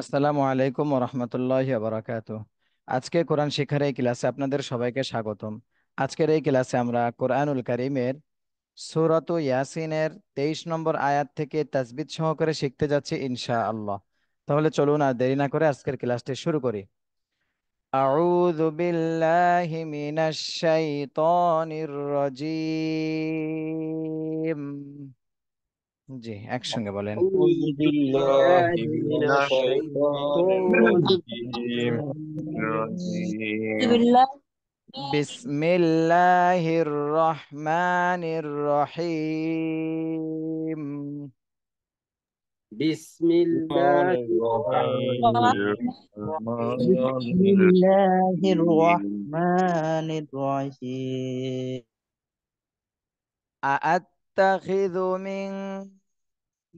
আসসালামু আলাইকুম ওরহমতুল্লাহ বারাকাত আজকে কোরআন শিক্ষার এই ক্লাসে আপনাদের সবাইকে স্বাগতম আজকের এই ক্লাসে আমরা কোরআনুল করিমের সুরত ইয়াসিনের তেইশ নম্বর আয়াত থেকে তাজবিদ সহকারে শিখতে যাচ্ছি ইনশা আল্লাহ তাহলে চলুন আর দেরি না করে আজকের ক্লাসটি শুরু করি أعوذ بالله من জি একসঙ্গে বলেন বিসমিল্লাহির রহমানির রহিম বিসমিল্লাহির রহমানির রহিম আআত نتخذ من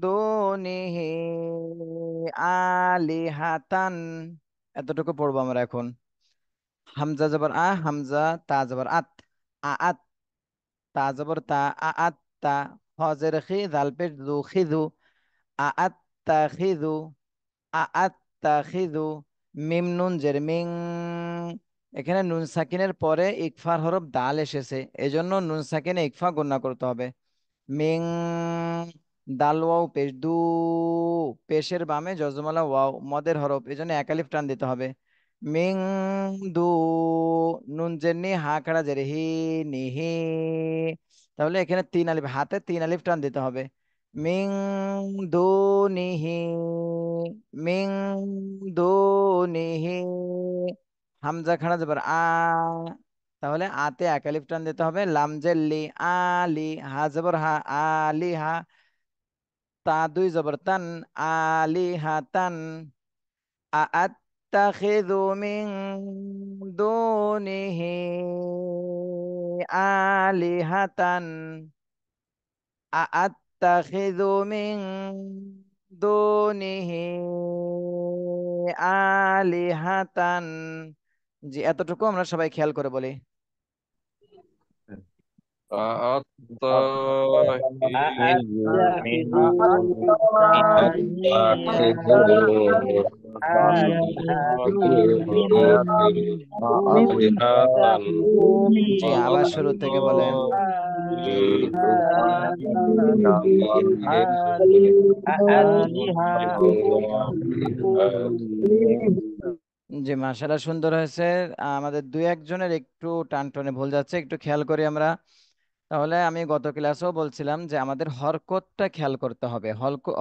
دونه آلهة এতটুকু পড়বো আমরা এখন হামজা জবর আ হামজা তা জবর আত আত তা জবর তা আত তা হজের খি দাল পেট দু খিদু আত তা খিদু আত তা খিদু মিম নুন জের মিং এখানে নুন সাকিনের পরে ইকফার হরফ দাল এসেছে এজন্য নুন সাকিনে ইকফা গণ্য করতে হবে মিং দাল ওয়াও পেশ দু পেশের বামে জজমালা ওয়াও মদের হরফ এজন্য একালিফ টান দিতে হবে মিং দু নুন জেনি হা খাড়া জেরে হি নিহি তাহলে এখানে তিন আলিফ হাতে তিন আলিফ টান দিতে হবে মিং দু নিহি মিং দু নিহি হামজা খাড়া যাবার আ তাহলে আতে একালিপ্টান দিতে হবে লামজেল্লি আলি হা জবর হা আলি হা তা দুই জবর তান আলি হা তান أأتخذ من دونه آلهة أأتخذ من دونه آلهة জি এতটুকু আমরা সবাই খেয়াল করে বলি জি আবার শুরু থেকে বলেন যে মাসালা সুন্দর হয়েছে আমাদের দু একজনের একটু টান টনে ভুল যাচ্ছে একটু খেয়াল করি আমরা তাহলে আমি গত ক্লাসেও বলছিলাম যে আমাদের হরকতটা খেয়াল করতে হবে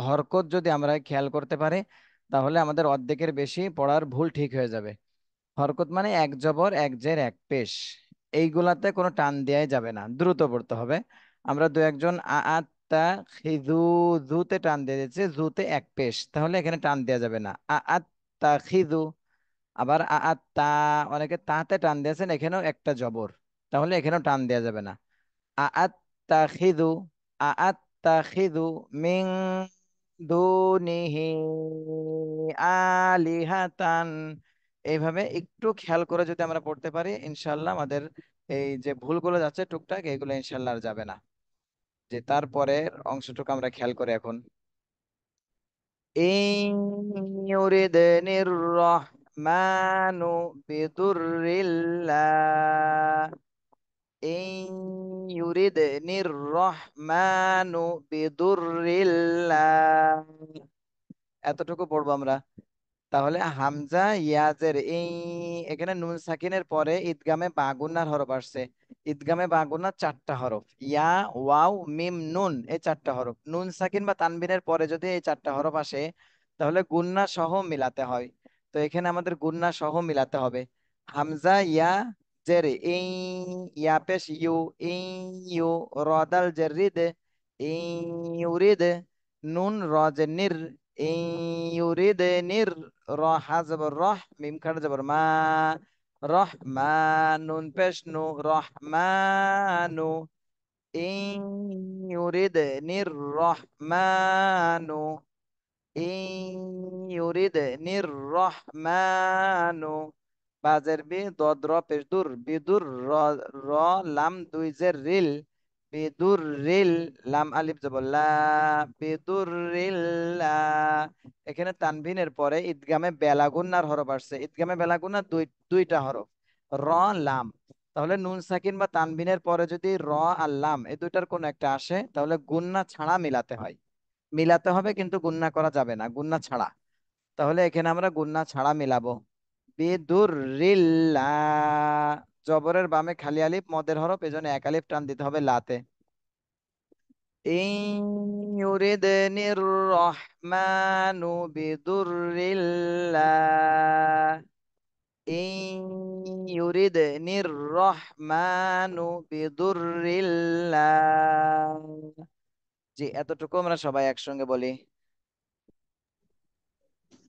হরকত যদি আমরা খেয়াল করতে পারি তাহলে আমাদের অর্ধেকের বেশি পড়ার ভুল ঠিক হয়ে যাবে হরকত মানে এক জবর এক জের এক পেশ এইগুলাতে কোনো টান দেওয়াই যাবে না দ্রুত পড়তে হবে আমরা দু একজন আত্মা খিদু জুতে টান দিয়ে দিচ্ছে জুতে এক পেশ তাহলে এখানে টান দেওয়া যাবে না আত্মা খিজু আবার আত্মা অনেকে তাতে টান দিয়েছেন এখানেও একটা জবর তাহলে এখানেও টান দেওয়া যাবে না আত্তাখিদু আত্তাখিদু মিং দুনিহি আলিহাতান এইভাবে একটু খেয়াল করে যদি আমরা পড়তে পারি ইনশাল্লাহ আমাদের এই যে ভুলগুলো যাচ্ছে টুকটাক এগুলো ইনশাল্লাহ আর যাবে না যে তারপরের অংশটুকু আমরা খেয়াল করি এখন ইউরিদনির রহমানু বিদুরিল্লাহ إن يردني الرحمن بضر الله এতটুকু পড়বো আমরা তাহলে হামজা ইয়াজের এই এখানে নুন সাকিনের পরে ঈদগামে বাগুনার হরফ আসছে ঈদগামে বাগুনা চারটা হরফ ইয়া ওয়াও মিম নুন এই চারটা হরফ নুন সাকিন বা তানবিনের পরে যদি এই চারটা হরফ আসে তাহলে গুন্না সহ মিলাতে হয় তো এখানে আমাদের গুন্না সহ মিলাতে হবে হামজা ইয়া جري إن يابش يو إن يو رادل جريد إن يريد نون راج نر إن يريد نر را حزب الرح ميم كان جبر ما رحمن نون بش نو رحمن إن يريد نر رحمن إن يريد نر رحمن বাজের বি দদ্র পেশদুর বিদুর র র লাম দুই জের রিল বিদুর রিল লাম আলিফ জবল্লা বিদুর রিল এখানে তানভিনের পরে ইদগামে বেলাগুন আর হরফ আসছে ইদগামে বেলাগুন বেলাগুন্না দুই দুইটা হরফ র লাম তাহলে নুন সাকিন বা তানভিনের পরে যদি র আর লাম এই দুইটার কোন একটা আসে তাহলে গুন্না ছাড়া মিলাতে হয় মিলাতে হবে কিন্তু গুন্না করা যাবে না গুন্না ছাড়া তাহলে এখানে আমরা গুন্না ছাড়া মিলাবো বেদুরিল্লা জবরের বামে খালি আলিপ মদের হরফ এজন্য এক আলিফ টান দিতে হবে লাতে ইউরিদনির রহমানু বিদুরিল্লা ইউরিদনির রহমানু বিদুরিল্লা জি এতটুকু আমরা সবাই একসঙ্গে বলি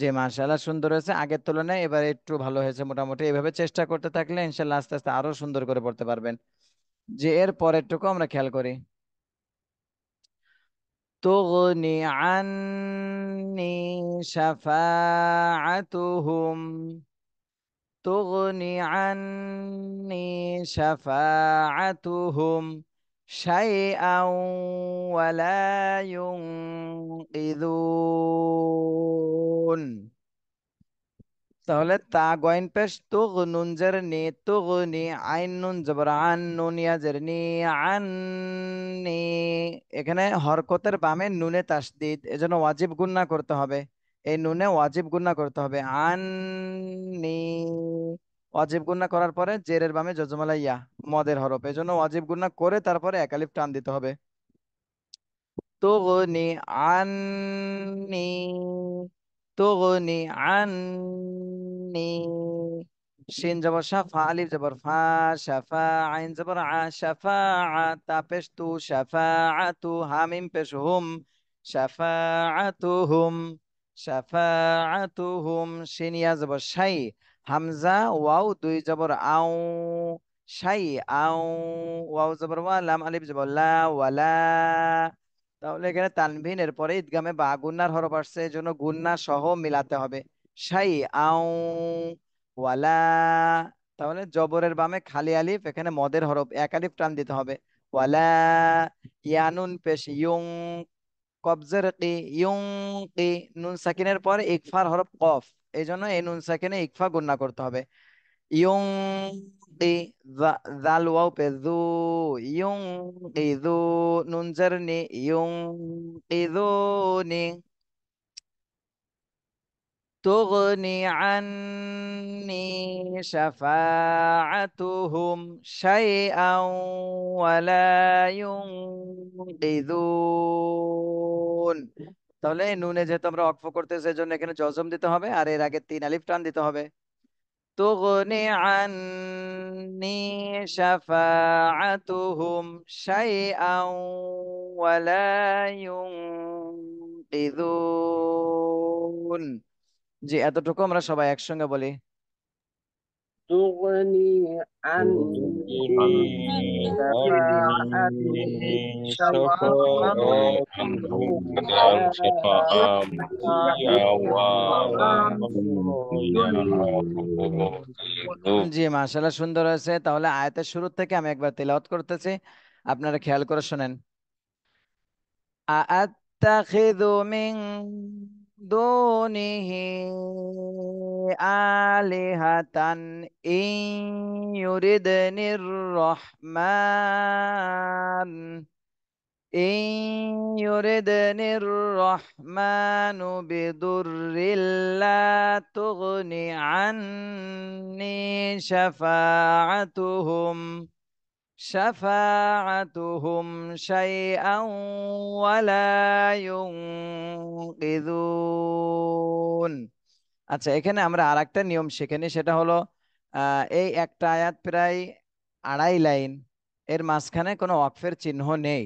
জি মাশাআল্লাহ সুন্দর হয়েছে আগের তুলনায় এবার একটু ভালো হয়েছে মোটামুটি এভাবে চেষ্টা করতে থাকলে ইনশাল্লাহ আস্তে আস্তে আরো সুন্দর করে পড়তে পারবেন যে এর পরেরটুকু আমরা খেয়াল করি তুগনি عني শাফাআতুহুম তুগনি عني শাফাআতুহুম شيئا ولا ينقذون তাহলে তা গোয়েন পেশ তুগ নুন জের নি তুগ নি আইন নুন জবর আন নুন ইয়া জের নি আন নি এখানে হরকতের বামে নুনে তাসদিদ এজন্য ওয়াজিব গুন্না করতে হবে এই নুনে ওয়াজিব গুন্না করতে হবে আন নি ওয়াজিব গুণা করার পরে জেরের বামে জজমালা ইয়া মদের হরফ এজন্য ওয়াজিব গুণা করে তারপরে একালিফ টান দিতে হবে তুগনি আননি তুগনি আননি শিন জবর শাফা আলিফ জবর ফা শাফা আইন জবর আ শাফা তা পেশ তু শাফা তু হামিম পেশ হুম শাফা তু হুম শাফা তু হুম শিন ইয়া জবর শাই হামজা ওয়াও দুই জবর আও সাই আও ওয়াও জবর ওয়া লাম আলিফ জবর লা ওয়ালা তাহলে এখানে তানভিন এর পরে ইদগামে বা গুন্নার হরফ আসছে এজন্য গুন্না সহ মিলাতে হবে সাই আও ওয়ালা তাহলে জবরের বামে খালি আলিফ এখানে মদের হরফ এক আলিফ টান দিতে হবে ওয়ালা ইয়ানুন পেশ ইয়ুং কবজের কি ইয়ুং কি নুন সাকিনের পরে ইকফার হরফ কফ এই জন্য এই নুন সাকিনে ইকফা গুন্না করতে হবে ইয়ং ই জাল ওয়াও পে জু ইয়ং ই জু নুন জার নি ইয়ং ই জু নি تغني عني شفاعتهم شيئا ولا ينقذون তাহলে নুনে যেহেতু আমরা অক্ফ করতে সেজন্য এখানে জজম দিতে হবে আর এর আগে তিন আলিফ টান দিতে হবে তুগনি আননি শাফাআতুহুম শাইআন ইউনকিযুন জি এতটুকু আমরা সবাই একসঙ্গে বলি تغني عني জি মাশাল্লাহ সুন্দর হয়েছে তাহলে আয়াতের শুরু থেকে আমি একবার তেলাওয়াত করতেছি আপনারা খেয়াল করে শোনেন আত্তাখিযু মিন دونه آلهة إن يردني الرحمن إن يردني الرحمن بضر لا تغن عني شفاعتهم شفاعتهم شيئا ولا ينقذون আচ্ছা এখানে আমরা আরেকটা নিয়ম সেখানে সেটা হলো এই একটা আয়াত প্রায় আড়াই লাইন এর মাঝখানে কোনো ওয়াকফের চিহ্ন নেই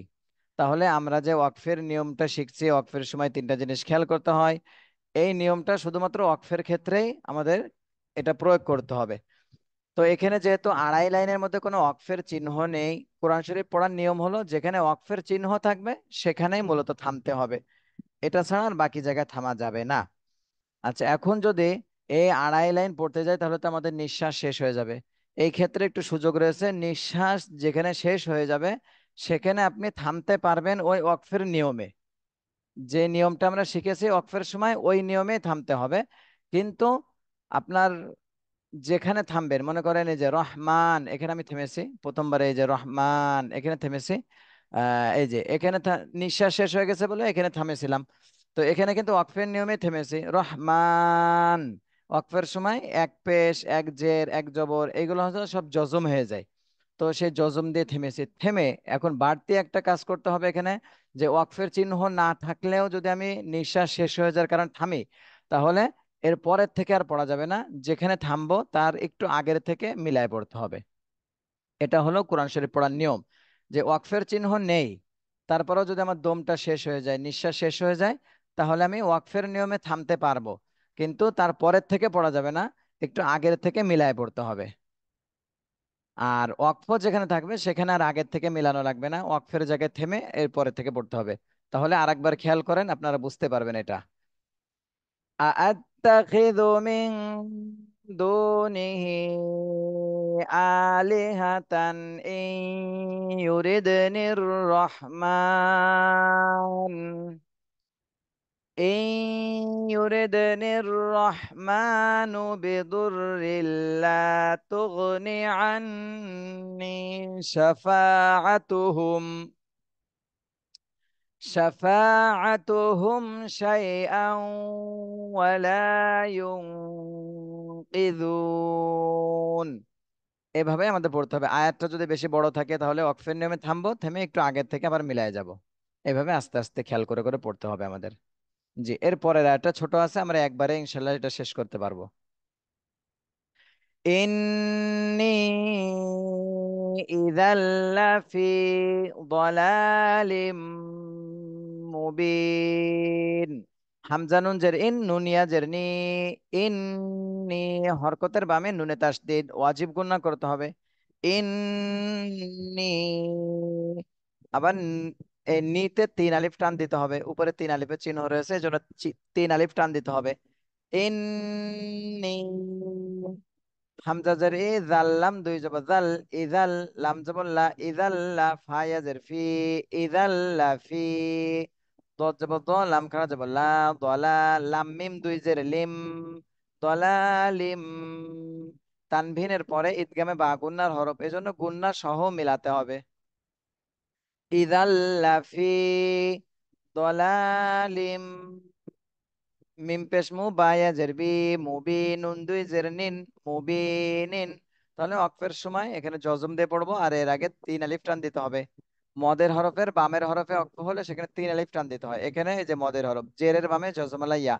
তাহলে আমরা যে ওয়াকফের নিয়মটা শিখছি ওয়াকফের সময় তিনটা জিনিস খেয়াল করতে হয় এই নিয়মটা শুধুমাত্র ওয়াকফের ক্ষেত্রেই আমাদের এটা প্রয়োগ করতে হবে তো এখানে যেহেতু আড়াই লাইনের মধ্যে কোনো অক্ফের চিহ্ন নেই কোরআন শরীফ পড়ার নিয়ম হলো যেখানে অক্ফের চিহ্ন থাকবে সেখানেই মূলত থামতে হবে এটা ছাড়া আর বাকি জায়গায় থামা যাবে না আচ্ছা এখন যদি এই আড়াই লাইন পড়তে যায় তাহলে তো আমাদের নিঃশ্বাস শেষ হয়ে যাবে এই ক্ষেত্রে একটু সুযোগ রয়েছে নিঃশ্বাস যেখানে শেষ হয়ে যাবে সেখানে আপনি থামতে পারবেন ওই অক্ফের নিয়মে যে নিয়মটা আমরা শিখেছি অক্ফের সময় ওই নিয়মে থামতে হবে কিন্তু আপনার যেখানে থামবেন মনে করেন এই যে রহমান এখানে আমি থেমেছি প্রথমবারে এই যে রহমান এখানে থেমেছি এই যে এখানে নিঃশ্বাস শেষ হয়ে গেছে বলে এখানে থামেছিলাম তো এখানে কিন্তু অক্ফের নিয়মে থেমেছি রহমান অক্ফের সময় এক পেশ এক জের এক জবর এইগুলো হচ্ছে সব জজম হয়ে যায় তো সে জজম দিয়ে থেমেছি থেমে এখন বাড়তি একটা কাজ করতে হবে এখানে যে ওয়াকফের চিহ্ন না থাকলেও যদি আমি নিঃশ্বাস শেষ হয়ে যাওয়ার কারণ থামি তাহলে এর পরের থেকে আর পড়া যাবে না যেখানে থামবো তার একটু আগের থেকে মিলায় পড়তে হবে এটা হলো কোরআন শরীফ পড়ার নিয়ম যে ওয়াকফের চিহ্ন নেই তারপরেও যদি আমার দমটা শেষ হয়ে যায় নিঃশ্বাস শেষ হয়ে যায় তাহলে আমি ওয়াকফের নিয়মে থামতে পারবো কিন্তু তার পরের থেকে পড়া যাবে না একটু আগের থেকে মিলায় পড়তে হবে আর ওয়াকফ যেখানে থাকবে সেখানে আর আগের থেকে মিলানো লাগবে না ওয়াকফের জায়গায় থেমে পরে থেকে পড়তে হবে তাহলে আর একবার খেয়াল করেন আপনারা বুঝতে পারবেন এটা أأتخذ من دونه آلهة إن يردني الرحمن إن يردني الرحمن بضر لا تغني عني شفاعتهم شفاعتهم شيئا ولا ينقذون এভাবে আমাদের পড়তে হবে আয়াতটা যদি বেশি বড় থাকে তাহলে অক্ফের নিয়মে থামবো থেমে একটু আগের থেকে আবার মিলায় যাব এভাবে আস্তে আস্তে খেয়াল করে করে পড়তে হবে আমাদের জি এরপরের আয়াতটা ছোট আছে আমরা একবারে ইনশাল্লাহ এটা শেষ করতে পারবো إني إذا لفي ضلال মুবিন হামজানুন জের ইন নুনিয়া জের নি ইন নি হরকতের বামে নুনে তাসদিদ ওয়াজিব গুণনা করতে হবে ইন নি আবার নিতে তিন আলিফ টান দিতে হবে উপরে তিন আলিফের চিহ্ন রয়েছে এজন্য তিন আলিফ টান দিতে হবে ইন নি হামজা জের এ জাল লাম দুই জবর জাল ইজাল লাম জবর লা ইজাল লা ফায়া জের ফি ইজাল লা ফি দত যাব খানা যাব লা দলা লাম মিম দুই জের লিম দলা লিম তানভিনের পরে ইদগামে বা গুন্নার হরফ জন্য গুন্না সহ মিলাতে হবে দলালিম মিম বায়া জেরবি দুই মুবিনিন তাহলে অক্ফের সময় এখানে জজম দিয়ে পড়বো আর এর আগে তিন আলিফ টান দিতে হবে মদের হরফের বামের হরফে অক্ষ হলে সেখানে তিন আলিফ টান দিতে হয় এখানে এই যে মদের হরফ জেরের বামে জজমালা ইয়া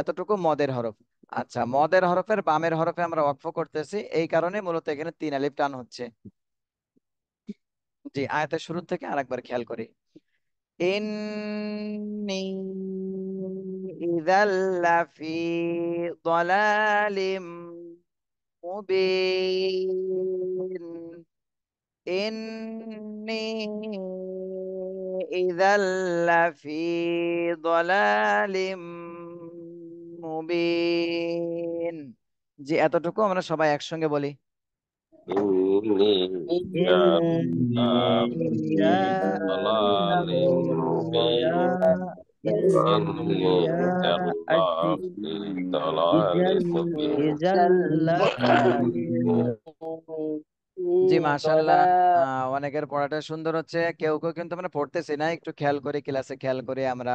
এতটুকু মদের হরফ আচ্ছা মদের হরফের বামের হরফে আমরা অক্ষ করতেছি এই কারণে মূলত এখানে তিন আলিফ টান হচ্ছে জি আয়াতের শুরু থেকে আরেকবার খেয়াল করি إني إذا لفي ضلال مبين إني إذا لفي ضلال مبين জি এতটুকু আমরা সবাই একসঙ্গে বলি ضلال مبين জি মাশাল্লাহ অনেকের পড়াটা সুন্দর হচ্ছে কেউ কেউ কিন্তু মানে পড়তেছে না একটু খেয়াল করে ক্লাসে খেয়াল করে আমরা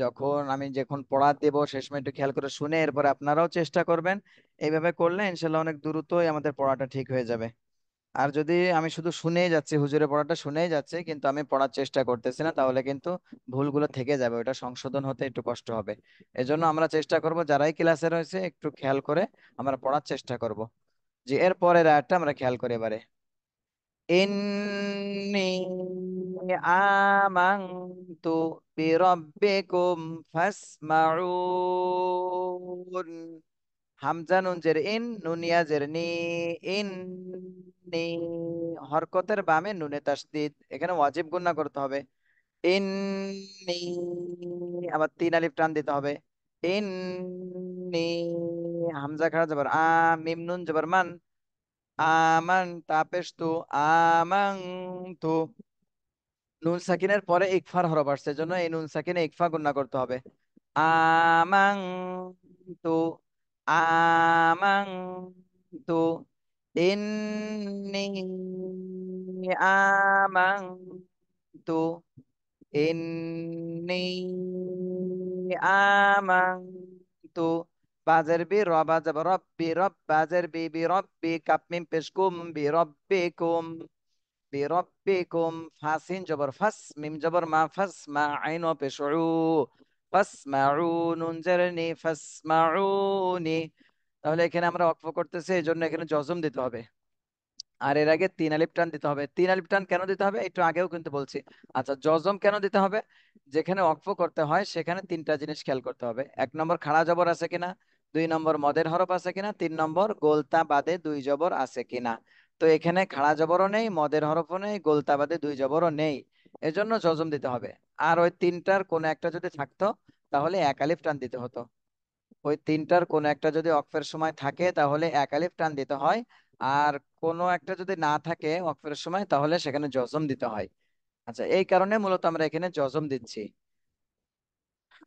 যখন আমি যখন পড়া দেব শেষ সময় একটু খেয়াল করে শুনে এরপর আপনারাও চেষ্টা করবেন এইভাবে করলে ইনশাল্লাহ অনেক দ্রুতই আমাদের পড়াটা ঠিক হয়ে যাবে আর যদি আমি শুধু শুনেই যাচ্ছি হুজুরের পড়াটা শুনেই যাচ্ছি কিন্তু আমি পড়ার চেষ্টা করতেছি না তাহলে কিন্তু ভুলগুলো থেকে যাবে ওটা সংশোধন হতে একটু কষ্ট হবে এজন্য আমরা চেষ্টা করব যারাই ক্লাসে রয়েছে একটু খেয়াল করে আমরা পড়ার চেষ্টা করব যে এর পরের আয়াতটা আমরা খেয়াল করে এবারে ইন্নি আমান্তু বিরব্বিকুম ফাসমাউন হামজা ইন নুনিয়া জের নি ইন নি হরকতের বামে নুনে তাসদিদ এখানে ওয়াজিব গুন্না করতে হবে ইন্নি আবার তিন আলিফ টান দিতে হবে ইন্নি হামজা খারা জবর আ মিম নুন জবর মান আমান তাপেশ তু আমাং তু নুন সাকিনের পরে ইকফার হরফ আসছে জন্য এই নুন সাকিনে ইকফা গুণনা করতে হবে আমাং তু আমাং তু ইন্নি আমাং তু ইন্নি আমাং তু বাজার বি র যাব রব রব বাজার বি বি রব বি পেশকুম মিম বি রব বি কুম বি কুম ফাসিন জবর ফাস মিম জবর মা ফাস মা আইন ও উ ফাস মা নুন জারনি ফাস তাহলে এখানে আমরা অক্ফ করতেছি এই জন্য এখানে জজম দিতে হবে আর এর আগে তিন আলিফ টান দিতে হবে তিন আলিফ টান কেন দিতে হবে একটু আগেও কিন্তু বলছি আচ্ছা জজম কেন দিতে হবে যেখানে অক্ফ করতে হয় সেখানে তিনটা জিনিস খেয়াল করতে হবে এক নম্বর খাড়া জবর আছে কিনা দুই নম্বর মদের হরফ আছে কিনা তিন নম্বর গোলতা বাদে দুই জবর আছে কিনা তো এখানে খাড়া জবরও নেই মদের হরফও নেই গোলতা বাদে দুই জবরও নেই এজন্য জজম দিতে হবে আর ওই তিনটার কোন একটা যদি থাকতো তাহলে এক আলিফ টান দিতে হতো ওই তিনটার কোন একটা যদি অক্ফের সময় থাকে তাহলে এক আলিফ টান দিতে হয় আর কোনো একটা যদি না থাকে অক্ফের সময় তাহলে সেখানে জজম দিতে হয় আচ্ছা এই কারণে মূলত আমরা এখানে জজম দিচ্ছি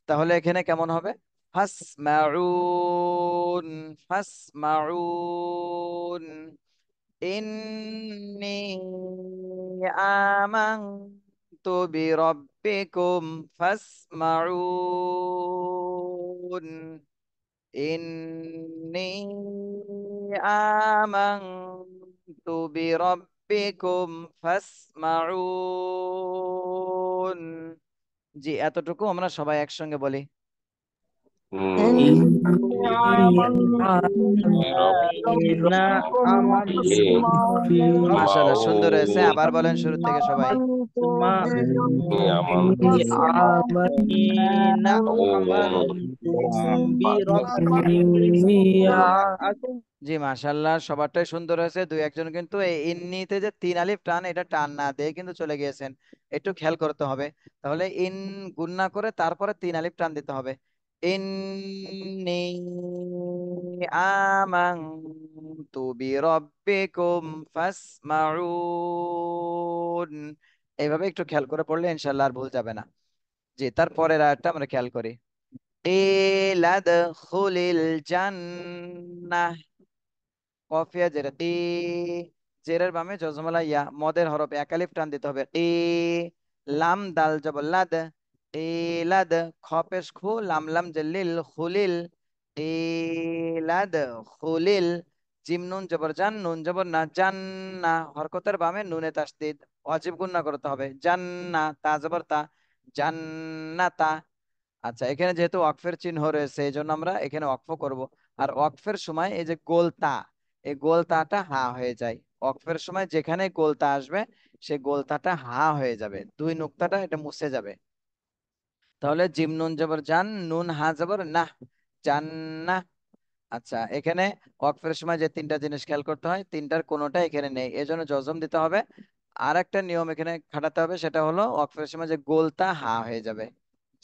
তাহলে এখানে কেমন হবে فاسمعون فاسمعون إني آمنت بربكم فاسمعون إني آمنت بربكم فاسمعون جي এতটুকু أمنا সবাই একসঙ্গে بولي সুন্দর হয়েছে আবার বলেন শুরু থেকে সবাই জি মাশাআল্লাহ সবারটাই সুন্দর হয়েছে দুই একজন কিন্তু ইন্নিতে যে তিন আলিফ টান এটা টান না দিয়ে কিন্তু চলে গিয়েছেন একটু খেয়াল করতে হবে তাহলে ইন গুন্না করে তারপরে তিন আলিফ টান দিতে হবে إني آمنت بربكم فاسمعون এইভাবে একটু খেয়াল করে পড়লে ইনশাল্লাহ আর ভুল যাবে না জি তারপরের আয়াতটা আমরা খেয়াল করি قيل ادخل الجنة কফিয়া জের কি জেরের বামে জজমালা ইয়া মদের হরফে একালিফ টান দিতে হবে কি লাম দাল জবল্লাদ ইলাদ খ পেশ খু লাম লাম জলিল খুলিল ইলাদ খুলিল জিম নুন জবর জান নুন জবর না জান্না হরকতের বামে নুনে তাসদিদ অজীব গুণনা করতে হবে জান্না তা জবর তা জান্নাতা আচ্ছা এখানে যেহেতু ওয়াকফের চিহ্ন রয়েছে এই জন্য আমরা এখানে ওয়াকফ করব আর ওয়াকফের সময় এই যে গোলতা এই গোলতাটা হা হয়ে যায় ওয়াকফের সময় যেখানে গোলতা আসবে সে গোলতাটা হা হয়ে যাবে দুই নুক্তাটা এটা মুছে যাবে তাহলে জিম নুন জবর জান নুন হা জবর না জান না আচ্ছা এখানে ওয়াকফের সময় যে তিনটা জিনিস খেয়াল করতে হয় তিনটার কোনোটা এখানে নেই এজন্য জজম দিতে হবে আর একটা নিয়ম এখানে খাটাতে হবে সেটা হলো ওয়াকফের সময় যে গোলতা হা হয়ে যাবে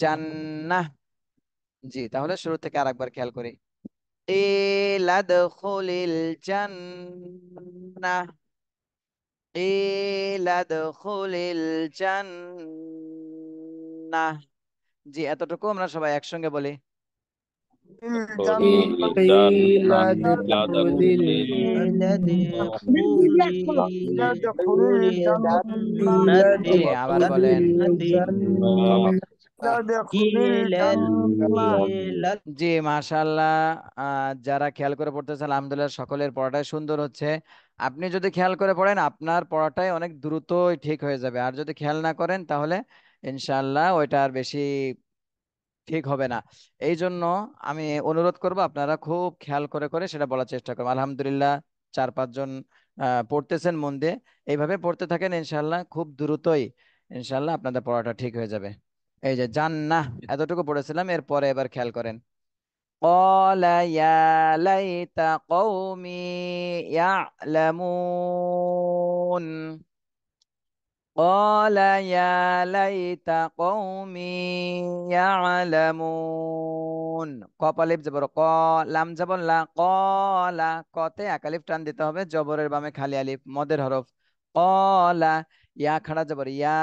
জান না জি তাহলে শুরু থেকে আরেকবার খেয়াল করি ইলাদখুলিল জান্নাহ চান না জি এতটুকু আমরা সবাই একসঙ্গে বলি আবার বলেন জি মাশাল্লাহ যারা খেয়াল করে পড়তেছে আলহামদুলিল্লাহ সকলের পড়াটাই সুন্দর হচ্ছে আপনি যদি খেয়াল করে পড়েন আপনার পড়াটাই অনেক দ্রুতই ঠিক হয়ে যাবে আর যদি খেয়াল না করেন তাহলে ইনশাল্লাহ ওইটা আর বেশি ঠিক হবে না এই জন্য আমি অনুরোধ করব আপনারা খুব খেয়াল করে করে সেটা বলার চেষ্টা করবেন আলহামদুলিল্লাহ চার পাঁচজন পড়তেছেন মন দিয়ে এইভাবে পড়তে থাকেন ইনশাল্লাহ খুব দ্রুতই ইনশাল্লাহ আপনাদের পড়াটা ঠিক হয়ে যাবে এই যে না এতটুকু পড়েছিলাম এরপরে এবার খেয়াল করেন قال يا ليت قومي يعلمون قال يا ليت قومي يعلمون কপালিফ জবর ক লাম জবর লা কলা কতে একালিফ টান দিতে হবে জবরের বামে খালি আলিফ মদের হরফ কলা ইয়া খাড়া জবর ইয়া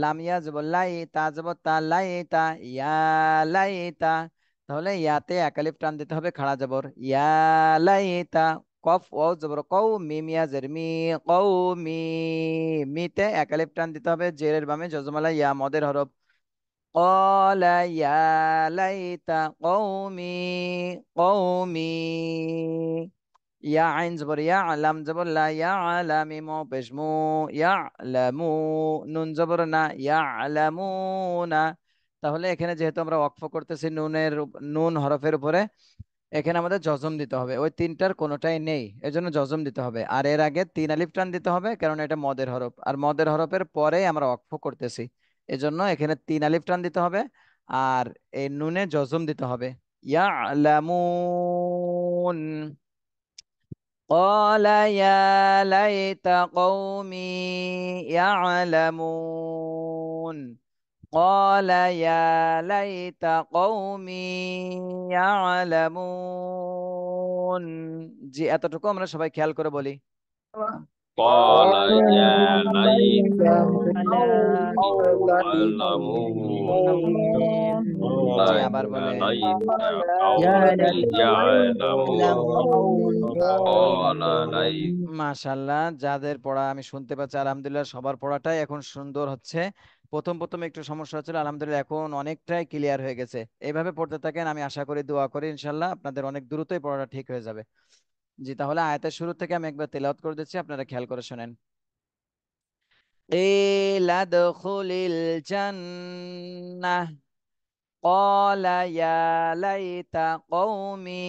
লাম ইয়া জবর লাই তা জবর তা লাই তা ইয়া লাই তা তাহলে ইয়াতে একালিফ টান দিতে হবে খাড়া জবর ইয়া লাই তা কফ ওয়াও জবর কৌ মিমিয়া জেরমি কৌ মি মিতে একালিফ টান দিতে হবে জেরের বামে জজমালা ইয়া মদের হরফ قال يا ليت قومي قومي নুন জবর না তাহলে এখানে যেহেতু আমরা ওয়াকফ করতেছি নুনের নুন হরফের উপরে এখানে আমাদের জজম দিতে হবে ওই তিনটার কোনোটাই নেই এজন্য জজম দিতে হবে আর এর আগে তিন আলিফ টান দিতে হবে কারণ এটা মদের হরফ আর মদের হরফের পরে আমরা অক্ষ করতেছি এজন্য এখানে তিন আলিফ টান দিতে হবে আর এই নুনে জজম দিতে হবে ইয়ালামুন قال يا ليت قومي يعلمون জি এতটুকু আমরা সবাই খেয়াল করে বলি قال يا ليت يعلمون যাদের পড়া আমি শুনতে পাচ্ছি আলহামদুলিল্লাহ সবার পড়াটাই এখন সুন্দর হচ্ছে প্রথম প্রথম একটু সমস্যা হচ্ছিল আলহামদুলিল্লাহ এখন অনেকটাই ক্লিয়ার হয়ে গেছে এইভাবে পড়তে থাকেন আমি আশা করি দোয়া করি ইনশাল্লাহ আপনাদের অনেক দ্রুতই পড়াটা ঠিক হয়ে যাবে জি তাহলে আয়াতের শুরু থেকে আমি একবার তেলাওয়াত করে দিচ্ছি আপনারা খেয়াল করে শোনেন قيل ادخل قال يا ليت قومي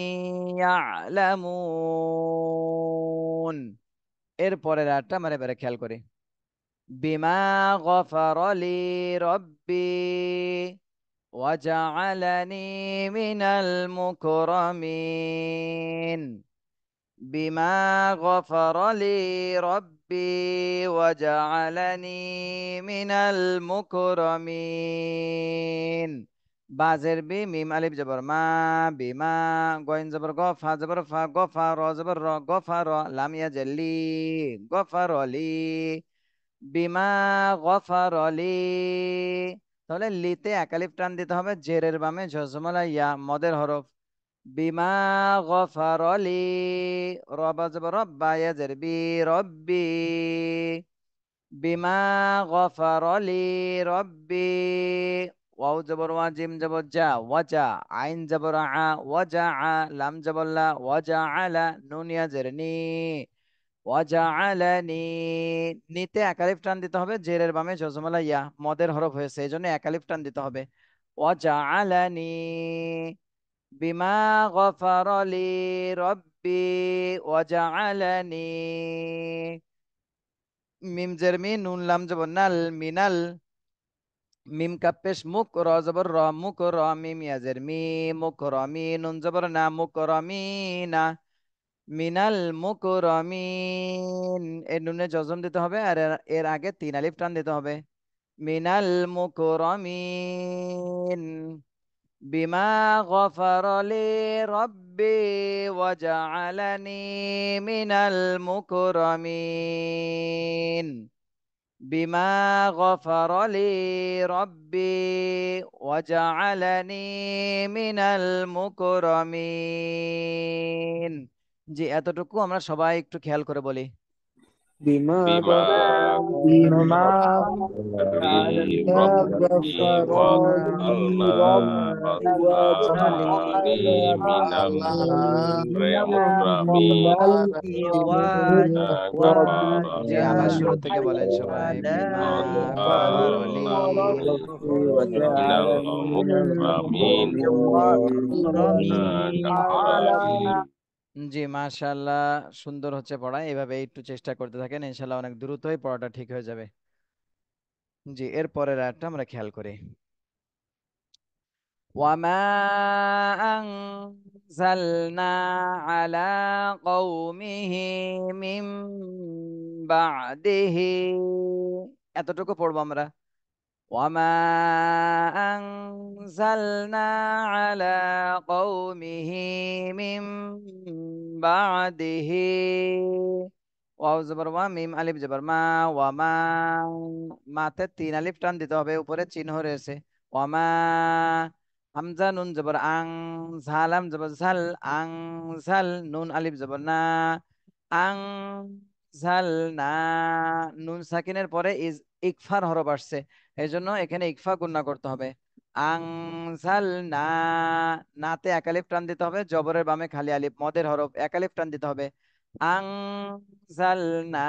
يعلمون এরপরের আটটা আমরা এবারে খেয়াল করি بما غفر لي ربي وجعلني من المكرمين بما غفر لي ربي وجعلني من المكرمين بازر بي ميم ألف جبر ما بما غين جبر غفا جبر فا غفر جبر غفر لم يجلي غفر لي বিমা গফার অলি তাহলে লিতে একালিফ টান দিতে হবে জেরের বামে ঝজমলা ইয়া মদের হরফ বিমা গফার অলি রব রব্বা বি রব্বি বিমা গফার অলি রব্বি ওয়াও জবর ওয়া জিম জবর জা ওয়াজা আইন জবর আ ওয়াজা আ লাম জবল্লা লা যা আলা নুন ইয়াজের ওয়াজাআলানি নিতে একালিফ টান দিতে হবে জেরের বামে জজমালা ইয়া মদের হরফ হয়েছে এই জন্য একালিফ টান দিতে হবে ওয়াজাআলানি বিমা গফারলি রব্বি ওয়াজাআলানি মিম জেরমি মি নুন লাম জবর নাল মিনাল মিম কাপেশ মুক র জবর র মুক র মিম ইয়াজের মি মুক র মি নুন জবর না মুক র মি না মিনাল মুকরামিন এর নুনে জজম দিতে হবে আর এর আগে তিন আলিফ টান দিতে হবে মিনাল মুকরামিন বিমা গফারলি রব্বি ওয়াজআলানি মিনাল মুকরামিন বিমা গফারলি রব্বি ওয়াজআলানি মিনাল মুকরামিন যে এতটুকু আমরা সবাই একটু খেয়াল করে বলি যে শুরু থেকে বলেন সবাই জি মাশাআল্লাহ সুন্দর হচ্ছে পড়া এভাবে একটু চেষ্টা করতে থাকেন ইনশাআল্লাহ অনেক দ্রুতই পড়াটা ঠিক হয়ে যাবে জি এর পরের আয়াতটা আমরা খেয়াল করি وما أنزلنا على قومه من بعده এতটুকু পড়বো আমরা وما أنزلنا على قومه من بعده ওয়াও জবর ওয়া মিম আলিফ জবর মা ওয়া মা মাতে তিন আলিফ টান দিতে হবে উপরে চিহ্ন রয়েছে ওয়া মা হামজা নুন জবর আং ঝালাম জবর ঝাল আং ঝাল নুন আলিফ জবর না আং ঝাল না নুন সাকিনের পরে ইজ ইকফার হরফ আসছে এই জন্য এখানে ইকফা গুণা করতে হবে আংসাল না নাতে একালিফ টান দিতে হবে জবরের বামে খালি আলিফ মদের হরফ একালিফ টান দিতে হবে আংসাল না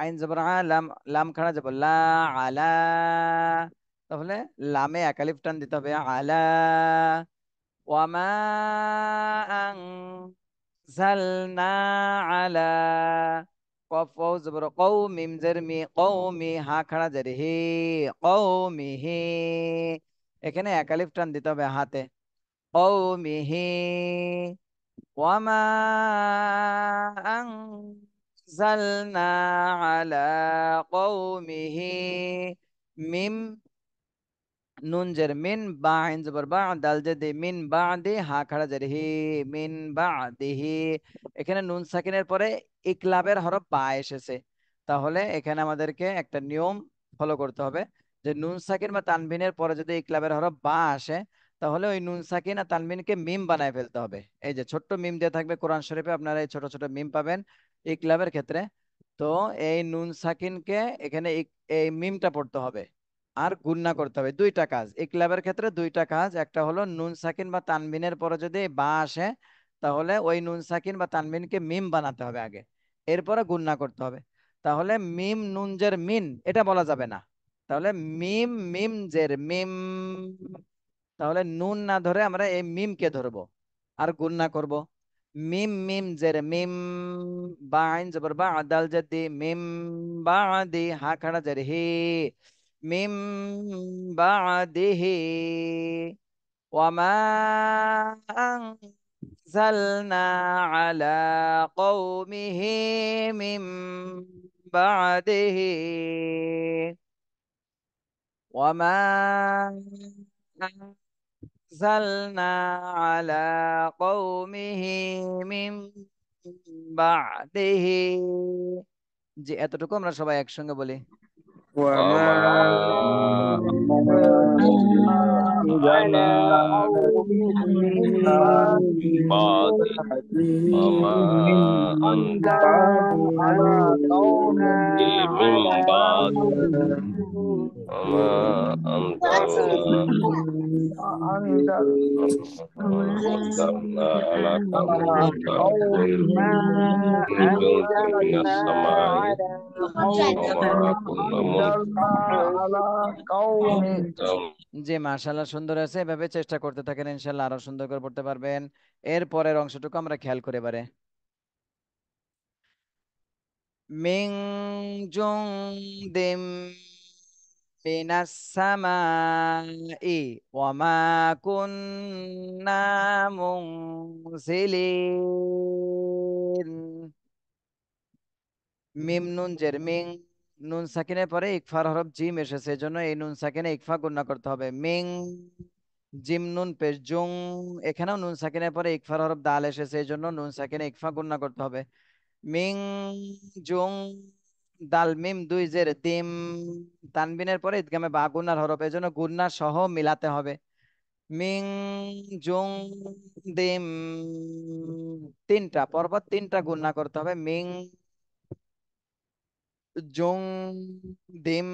আইন জবর লাম লাম খানা যাব লা আলা তাহলে লামে একালিফ টান দিতে হবে আলা ওয়ামা না আলা কফ জবর কৌ মিম জের মি কৌ মি হা খাড়া জের হি কৌ মি হি এখানে একালিফ টান দিতে হবে হাতে কৌ মি হি ওয়ামা আং আলা কৌ মি হি মিম নুন জের মিন বা আইন জবর বা দাল জে দে মিন বা দে হা খাড়া জের হে মিন বা দে হে এখানে নুন সাকিনের পরে ইকলাবের হরফ বা এসেছে তাহলে এখানে আমাদেরকে একটা নিয়ম ফলো করতে হবে যে নুন সাকিন বা তানবিনের পরে যদি ইকলাবের হরফ বা আসে তাহলে ওই নুন সাকিন আর তানবিনকে মিম বানায় ফেলতে হবে এই যে ছোট্ট মিম দিয়ে থাকবে কোরআন শরীফে আপনারা এই ছোট ছোট মিম পাবেন ইকলাবের ক্ষেত্রে তো এই নুন সাকিনকে এখানে এই মিমটা পড়তে হবে আর গুন্না করতে হবে দুইটা কাজ ইকলাবের ক্ষেত্রে দুইটা কাজ একটা হলো নুন সাকিন বা তানবিনের পরে যদি বা আসে তাহলে ওই নুন সাকিন বা তানবিনকে মিম বানাতে হবে আগে এরপরে গুন্না করতে হবে তাহলে মিম নুনজের মিন এটা বলা যাবে না তাহলে মিম মিম জের মিম তাহলে নুন না ধরে আমরা এই মিমকে ধরবো আর গুন্না করব মিম মিম জের মিম বা আইন জবর বা আদাল জের মিম বা দি হা খাড়া জের হি من بعده وما أنزلنا على قومه من بعده وما أنزلنا على قومه من بعده যে এতটুকু আমরা সবাই একসঙ্গে বলি Mama, যে أنت সুন্দর আছে এভাবে চেষ্টা করতে থাকেন ইনশাল্লাহ আরো সুন্দর করে পড়তে পারবেন এর পরের অংশটুকু আমরা খেয়াল করে পারে মিং জং দেম ربنا السماء وما كنا منزلين মিম নুন জের মিং নুন সাকিনের পরে ইকফার হরফ জিম এসেছে জন্য এই নুন সাকিনে ইকফা গুণনা করতে হবে মিং জিম নুন পেশ জুং এখানেও নুন সাকিনের পরে ইকফার হরফ দাল এসেছে জন্য নুন সাকিনে ইকফা গুণনা করতে হবে মিং জুং দাল মিম দুই জের দিম তানবিনের পরে ইদগামে বা গুন্নার হরফ এজন্য গুন্না সহ মিলাতে হবে মিং জুং দিম তিনটা পরপর তিনটা গুন্না করতে হবে মিং জুং দিম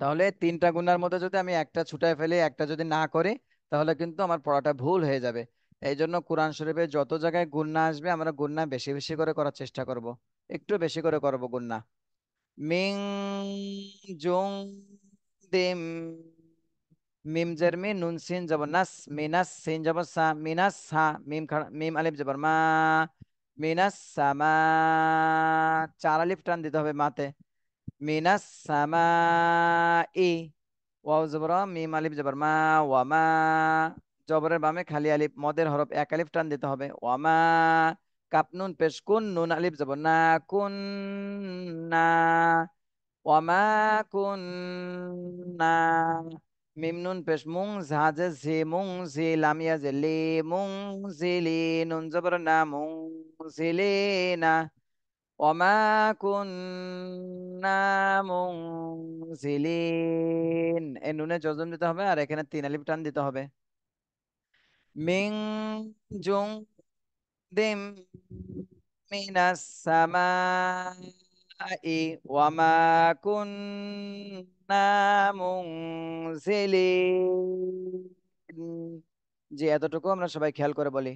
তাহলে তিনটা গুনার মধ্যে যদি আমি একটা ছুটায় ফেলি একটা যদি না করি তাহলে কিন্তু আমার পড়াটা ভুল হয়ে যাবে এই জন্য কোরআন শরীফে যত জায়গায় গুন্না আসবে আমরা গুন্না বেশি বেশি করে করার চেষ্টা করব একটু বেশি করে করব গুন্না মিং জং দিম মিম জের নুন সিন জবর নাস মিনাস সিন জবর সা মিনাস হা মিম খা মিম আলিফ জবর মা মিনাস সামা চার আলিফ টান দিতে হবে মাতে মিনাস সামা ই ওয়াও জবর মিম আলিফ জবর মা ওয়ামা জবরের বামে খালি আলিফ মদের হরফ এক আলিফ টান দিতে হবে ওয়ামা กับนุนเปชกุนนุนอาลิฟจบนาคุนนาวามาคุนนามิมนุนเปชมุงซาเจซีมุงซีลามียาเจลีมุงซีลีนุนจบรนามุงซีลีนาวามาคุนนามุงซีลีนเอนุเนี่ยจดจำดิต হবে আর এখানে তিন আলিফ টান দিতে হবে মিং জুং من السماء وما كنا منزلين যে এতটুকু আমরা সবাই খেয়াল করে বলি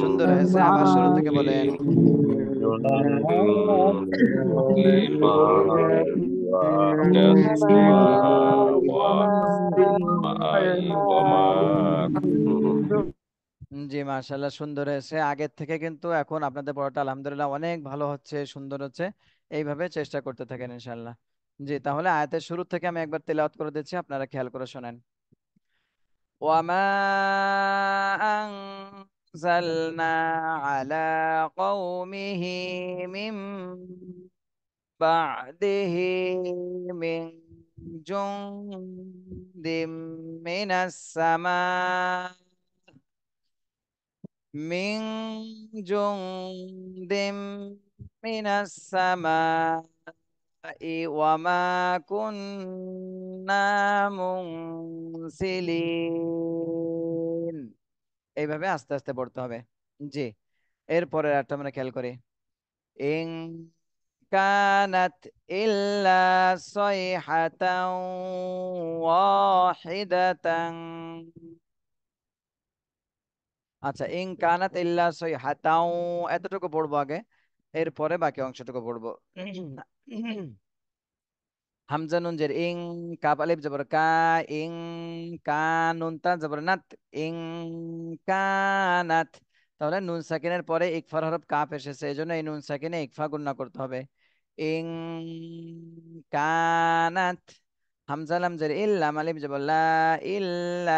সুন্দর হয়েছে আমার শুরু থেকে বলেন জি মাশাল্লাহ সুন্দর হয়েছে আগের থেকে কিন্তু এখন আপনাদের পড়াটা আলহামদুলিল্লাহ অনেক ভালো হচ্ছে সুন্দর হচ্ছে এইভাবে চেষ্টা করতে থাকেন ইনশাল্লাহ জি তাহলে আয়াতের শুরু থেকে আমি একবার তেলাওয়াত করে দিচ্ছি আপনারা খেয়াল করে শোনেন ওয়ামা أنزلنا على قومه من بعده من جند من السماء من جند من السماء وما كنا منسلين এইভাবে আস্তে আস্তে পড়তে হবে জি এরপরে একটা মানে খেয়াল করি ইং কানাত ইল্লা সাইহাতান ওয়াহিদাতান আচ্ছা ইং কানাত ইল্লা এতটুকু পড়বো আগে এরপরে বাকি অংশটুকু পড়বো হামজা নুন জের ইং কাপ আলিফ জবর কা ইং কা নুন তা জবর নাত ইং কানাত তাহলে নুন সাকিনের পরে ইকফার হরফ কাপ এসেছে এই জন্য এই নুন সাকিনে ইকফা গুণনা করতে হবে ইং কানাত হামজা লাম জের ইল্লাম আলিপ আলিফ লা ইল্লা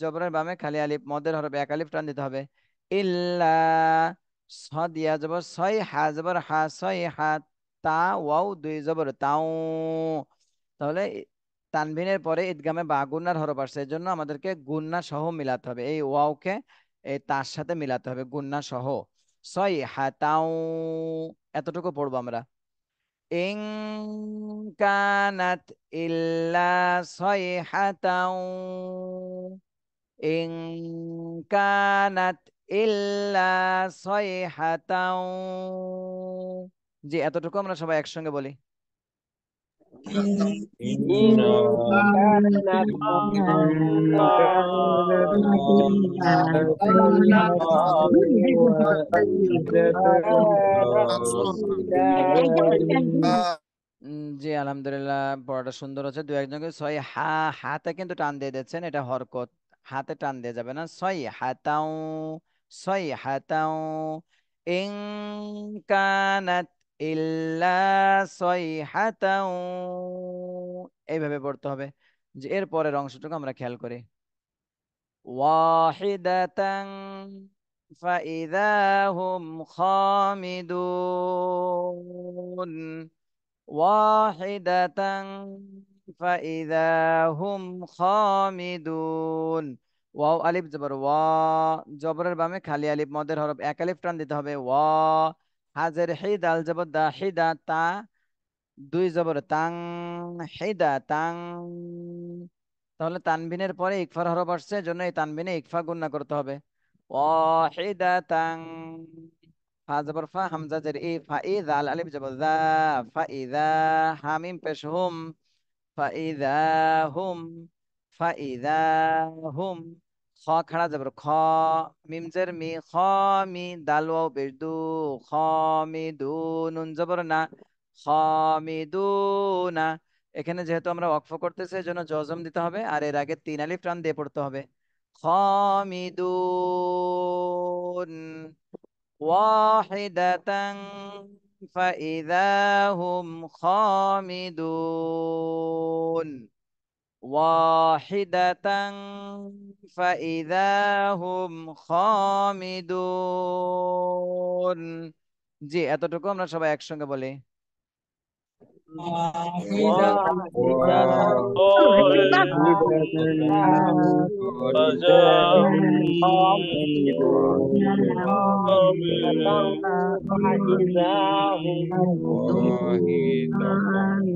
জবরের বামে খালি আলিপ মদের হরফ এক আলিপ টান দিতে হবে ইল্লা সদিয়া দিয়া জবর সয় হা জবর হা সয় হাত তা ওয়াও দুই জবর তাও তাহলে তানভিনের পরে ঈদগামে বা গুন্নার হরফ আসছে এই জন্য আমাদেরকে গুন্না সহ মিলাতে হবে এই ওয়াওকে এই তার সাথে মিলাতে হবে গুন্না সহ সয় তাও এতটুকু পড়বো আমরা ইং কানাত ইল্লা সয়হাতাও ইং কানাত ইল্লা সয়হাতাও যে এতটুকু আমরা সবাই একসঙ্গে বলি জি আলহামদুলিল্লাহ বড়টা সুন্দর হচ্ছে দু একজনকে ছয় হা হাতে কিন্তু টান দিয়ে দিচ্ছেন এটা হরকত হাতে টান দিয়ে যাবে না ছয় হাতাও সই হাতাও ইং কানাত ইল্লা এইভাবে পড়তে হবে যে এর পরের অংশটুকু আমরা খেয়াল করি ওয়াহিদাতাং জবর ওয়া জবরের বামে খালি আলিফ মদের হরফ এক আলিফ টান দিতে হবে ওয়া হাজের হেদাল যাব দা হেদা তা দুই জবর তাং হেদা তাং তাহলে তানবিনের পরে ইকফার হর বসছে জন্য এই তানবিনে ইকফা গুণনা করতে হবে ও হেদা তাং ফা জবর ফা হামজা জের ই ফা ই দাল আলিফ জবর দা ফা ই দা হামিম পেশ হুম ফা ই দা হুম ফা ই দা হুম খ খাড়া যাবে খ মিমজের মি খ মি দাল ওয়াও দু খ মি দু নুন জবর না খ মি দু না এখানে যেহেতু আমরা ওয়াকফ করতেছি জন্য জজম দিতে হবে আর এর আগে তিন আলিফ প্রাণ দিয়ে পড়তে হবে খ خامدون হুম খ মি দু واحدة فإذا هم خامدون জি এতটুকু আমরা সবাই একসঙ্গে বলি واحدة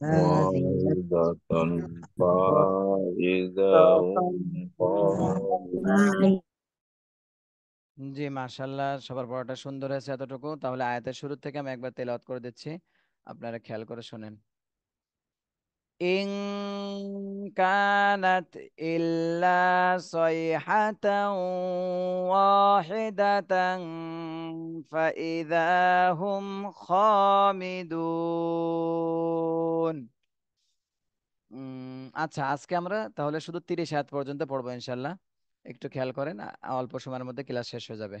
واعظة واعظة জি মাশাল্লাহ সবার পড়াটা সুন্দর হয়েছে এতটুকু তাহলে আয়াতের শুরু থেকে আমি একবার তেলাওয়াত করে দিচ্ছি আপনারা খেয়াল করে শোনেন إن كانت إلا صيحة واحدة فإذا هم خامدون আচ্ছা আজকে আমরা তাহলে শুধু তিরিশ হাত পর্যন্ত পড়বো ইনশাল্লাহ একটু খেয়াল করেন অল্প সময়ের মধ্যে ক্লাস শেষ হয়ে যাবে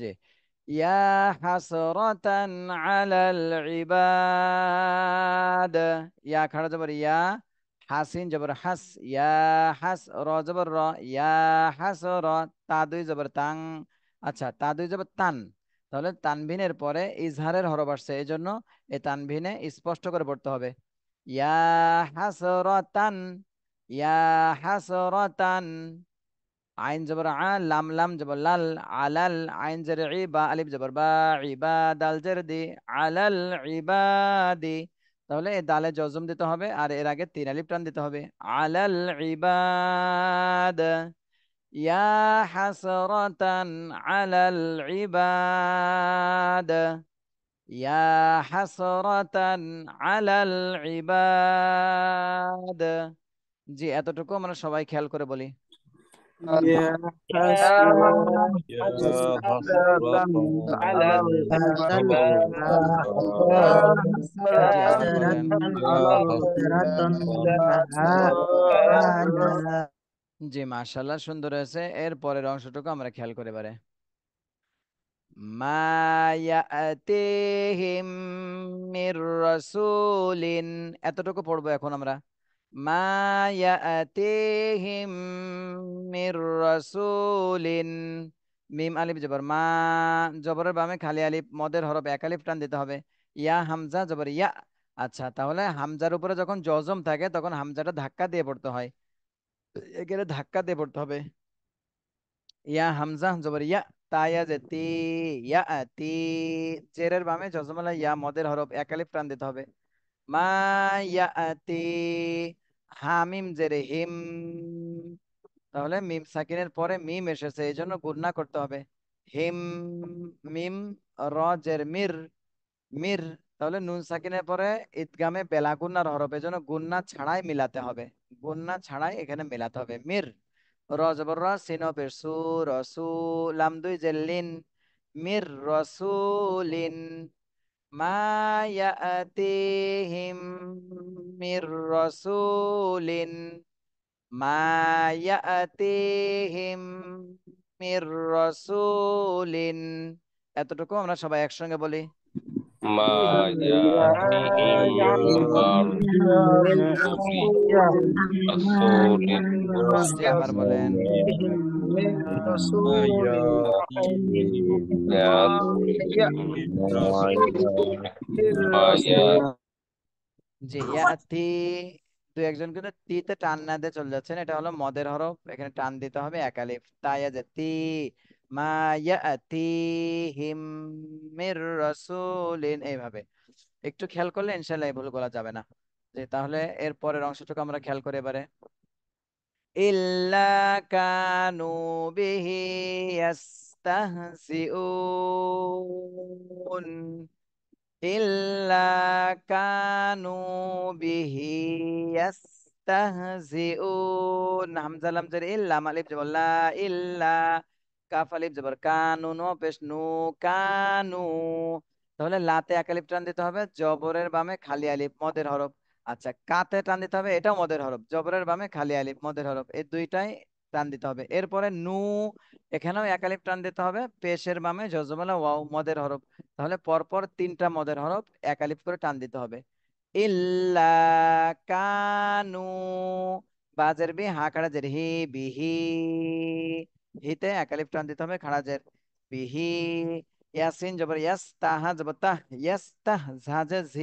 জি يا حسرة على العباد يا خر جبر يا حسين جبر حس يا حس را جبر را يا حسرة تادوي جبر تان জবর تادوي আচ্ছা তা জবর তান তাহলে তানভিনের পরে ইজহারের বাড়ছে আসছে জন্য এই তানভিনে স্পষ্ট করে পড়তে হবে ইয়া হাসরাতান ইয়া হাসরাতান আইন জবর আ লাম লাম জবর লাল আলাল আইন জের ই বা আলিফ জবর বা ইবা দাল জর দি আলাল ইবাদি তাহলে দালে জজম দিতে হবে আর এর আগে তিন আলিফ টান দিতে হবে আলাল ইবাদ ইয়া হাসরাতান আলাল ইবাদ ইয়া হাসরাতান আলাল ইবাদ জি এতটুকু আমরা সবাই খেয়াল করে বলি জি মাশাল্লাহ সুন্দর হয়েছে এর পরের অংশটুকু আমরা খেয়াল করে পারে রসুলিন এতটুকু পড়বো এখন আমরা ما يأتيهم من رسول মিম আলিফ জবর মা জবরের বামে খালি আলিফ মদের হরফ এক আলিফ টান দিতে হবে ইয়া হামজা জবর ইয়া আচ্ছা তাহলে হামজার উপরে যখন জজম থাকে তখন হামজাটা ধাক্কা দিয়ে পড়তে হয় এখানে ধাক্কা দিয়ে পড়তে হবে ইয়া হামজা জবর ইয়া তায়া যে তি ইয়া তি জেরের বামে জজমালা ইয়া মদের হরফ এক আলিফ টান দিতে হবে মায়াতি হামিম জের হিম তাহলে মিম সাকিনের পরে মিম এসেছে এই জন্য গুণনা করতে হবে হিম মিম র মির মির তাহলে নুন সাকিনের পরে ইদগামে বেলা গুন্নার হরফ এজন্য গুন্না ছাড়াই মিলাতে হবে গুন্না ছাড়াই এখানে মিলাতে হবে মির র জবর রসু রসু লাম দুই জেল্লিন মির রসুলিন ما يأتيهم من رسول ما يأتيهم من رسول এতটুকু আমরা সবাই একসঙ্গে বলি ما يأتيهم من رسول আবার বলেন মদের হরফ এখানে টান দিতে হবে একালিফ তাই তি মা ইয়াতিহিম এইভাবে একটু খেয়াল করলে ইনশাল্লাহ ভুল বলা যাবে না যে তাহলে এর পরের অংশটুকু আমরা খেয়াল করে এবারে إلا كانوا به يستهزئون إلا كانوا به يستهزئون همزة لم تر إلا ما لب جبر لا জবর কানু নো পেশ নু কানু তাহলে লাতে এক টান দিতে হবে জবরের বামে খালি আলিফ মদের হরফ আচ্ছা কাতে টান দিতে হবে এটাও মদের হরফ জবরের বামে খালি আলিপ মদের হরফ এই দুইটাই টান দিতে হবে এরপরে নু এখানেও এক আলিপ টান দিতে হবে পেশের বামে জজমালা ওয়াও মদের হরফ তাহলে পরপর তিনটা মদের হরফ এক আলিপ করে টান দিতে হবে ইল্লা কানু বাজের বি হা খাড়াজের হি বিহি হিতে এক আলিফ টান দিতে হবে খাড়াজের বিহি ইয়াসিন জবর ইয়াস তাহা জবর তাহ ইয়াস তাহ ঝাজে ঝি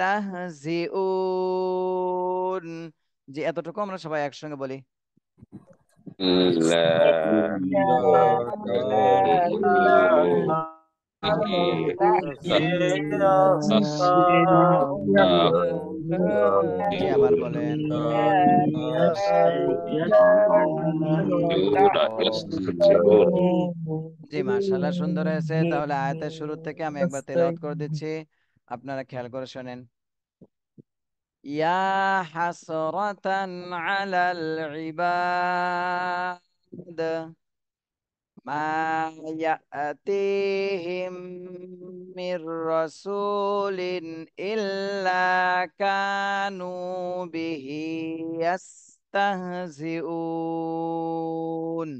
তাহজিউন যে এতটুকু আমরা সবাই একসঙ্গে বলি বলেন জি মাসাল্লাহ সুন্দর হয়েছে তাহলে আয়াতের শুরু থেকে আমি একবার তেল করে দিচ্ছি আপনারা খেয়াল করে শোনেন ইয়া হাসরাতান আলাল ইবাদ মা ইয়াতিহিম মির রাসূলিন ইল্লা কানু বিহি ইয়াস্তাহজিউন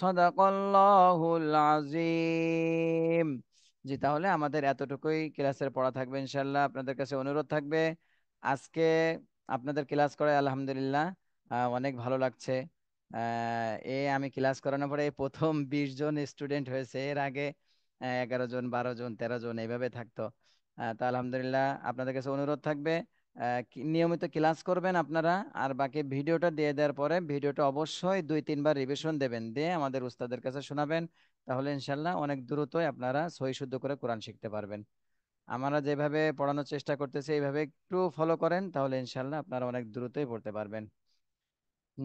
صدق الله العظيم জি তাহলে আমাদের এতটুকুই ক্লাসের পড়া থাকবে ইনশাল্লাহ আপনাদের কাছে অনুরোধ থাকবে আজকে আপনাদের ক্লাস করে আলহামদুলিল্লাহ অনেক ভালো লাগছে এ আমি ক্লাস করানোর পরে প্রথম বিশ জন স্টুডেন্ট হয়েছে এর আগে এগারো জন বারো জন তেরো জন এইভাবে থাকতো তা আলহামদুলিল্লাহ আপনাদের কাছে অনুরোধ থাকবে নিয়মিত ক্লাস করবেন আপনারা আর বাকি ভিডিওটা দিয়ে দেওয়ার পরে ভিডিওটা অবশ্যই দুই তিনবার রিভিশন দেবেন দিয়ে আমাদের উস্তাদের কাছে শোনাবেন তাহলে ইনশাল্লাহ অনেক দ্রুতই আপনারা সহি শুদ্ধ করে কোরআন শিখতে পারবেন আমরা যেভাবে পড়ানোর চেষ্টা করতেছি এইভাবে একটু ফলো করেন তাহলে ইনশাল্লাহ আপনারা অনেক দ্রুতই পড়তে পারবেন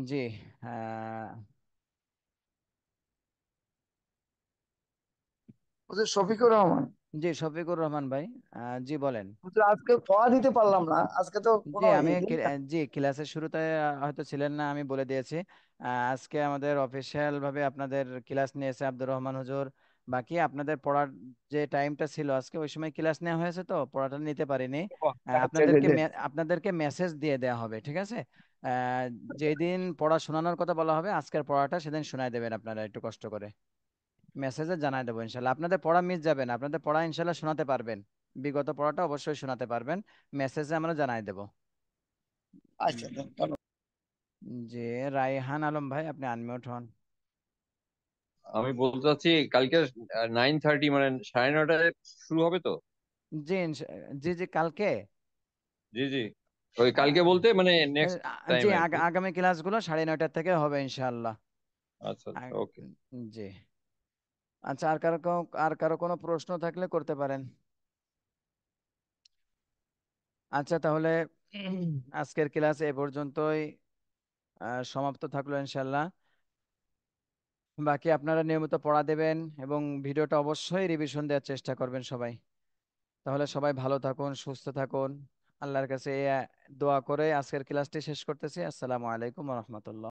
জি শফিকুর রহমান জি শফিকুর রহমান ভাই জি বলেন আজকে পড়া দিতে পারলাম না আজকে তো জি আমি জি ক্লাসের শুরুতে হয়তো ছিলেন না আমি বলে দিয়েছি আজকে আমাদের অফিসিয়াল ভাবে আপনাদের ক্লাস নিয়েছে আব্দুর রহমান হুজুর বাকি আপনাদের পড়ার যে টাইমটা ছিল আজকে ওই সময় ক্লাস নেওয়া হয়েছে তো পড়াটা নিতে পারিনি আচ্ছা, আচ্ছা, আপনাদেরকে আপনাদেরকে মেসেজ দিয়ে দেওয়া হবে ঠিক আছে আচ্ছা। যেদিন পড়া শোনানোর কথা বলা হবে আজকের পড়াটা সেদিন শোনায় দেবেন আপনারা একটু কষ্ট করে মেসেজে জানাই দেবো ইনশাল্লাহ আপনাদের পড়া মিস যাবে না আপনাদের পড়া ইনশাল্লাহ শোনাতে পারবেন বিগত পড়াটা অবশ্যই শোনাতে পারবেন মেসেজে আমরা জানাই দেবো আচ্ছা, যে রায়হান আলম ভাই আপনি আনমিউট হন আমি বলতে চাচ্ছি কালকে 9:30 মানে সাড়ে নটায় শুরু হবে তো জি জি জি কালকে জি জি ওই কালকে বলতে মানে নেক্সট টাইম জি আগামী ক্লাসগুলো সাড়ে নয়টার থেকে হবে ইনশাআল্লাহ আচ্ছা ওকে আচ্ছা, জি আচ্ছা আর কারো আর কারো কোনো প্রশ্ন থাকলে করতে পারেন আচ্ছা তাহলে আজকের ক্লাস এ পর্যন্তই সমাপ্ত থাকলো ইনশাল্লাহ বাকি আপনারা নিয়মিত পড়া দেবেন এবং ভিডিওটা অবশ্যই রিভিশন দেওয়ার চেষ্টা করবেন সবাই তাহলে সবাই ভালো থাকুন সুস্থ থাকুন আল্লাহর কাছে দোয়া করে আজকের ক্লাসটি শেষ করতেছি আসসালামু আলাইকুম রহমতুল্লাহ